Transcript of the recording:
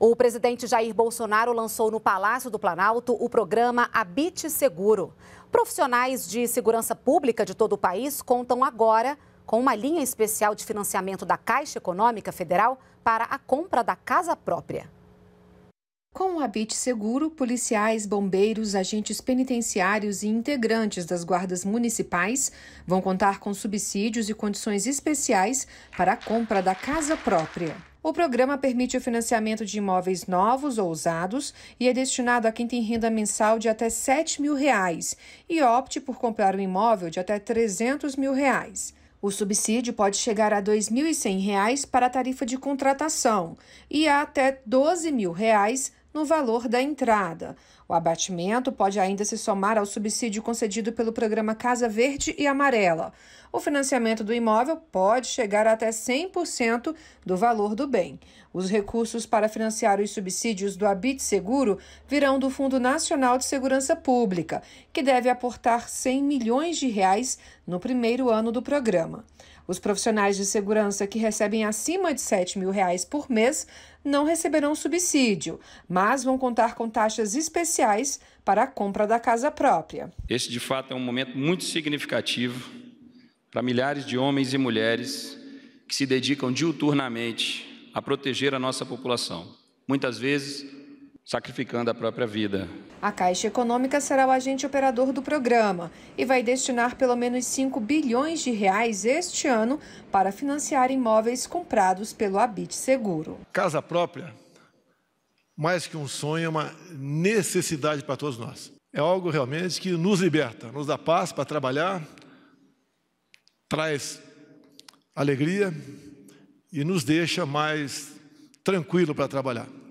O presidente Jair Bolsonaro lançou no Palácio do Planalto o programa Habite Seguro. Profissionais de segurança pública de todo o país contam agora com uma linha especial de financiamento da Caixa Econômica Federal para a compra da casa própria. Com o Habite Seguro, policiais, bombeiros, agentes penitenciários e integrantes das guardas municipais vão contar com subsídios e condições especiais para a compra da casa própria. O programa permite o financiamento de imóveis novos ou usados e é destinado a quem tem renda mensal de até R$ 7 mil reais e opte por comprar um imóvel de até R$ 300 mil. Reais. O subsídio pode chegar a R$ 2.100 para a tarifa de contratação e a até R$ 12 mil no valor da entrada. O abatimento pode ainda se somar ao subsídio concedido pelo programa Casa Verde e Amarela. O financiamento do imóvel pode chegar até 100% do valor do bem. Os recursos para financiar os subsídios do Habite Seguro virão do Fundo Nacional de Segurança Pública, que deve aportar 100 milhões de reais no primeiro ano do programa. Os profissionais de segurança que recebem acima de R$ 7 mil reais por mês não receberão subsídio, mas vão contar com taxas especiais para a compra da casa própria. Esse, de fato, é um momento muito significativo para milhares de homens e mulheres que se dedicam diuturnamente a proteger a nossa população, muitas vezes sacrificando a própria vida. A Caixa Econômica será o agente operador do programa e vai destinar pelo menos 5 bilhões de reais este ano para financiar imóveis comprados pelo Habite Seguro. Casa própria, mais que um sonho, é uma necessidade para todos nós. É algo realmente que nos liberta, nos dá paz para trabalhar, traz alegria e nos deixa mais tranquilo para trabalhar.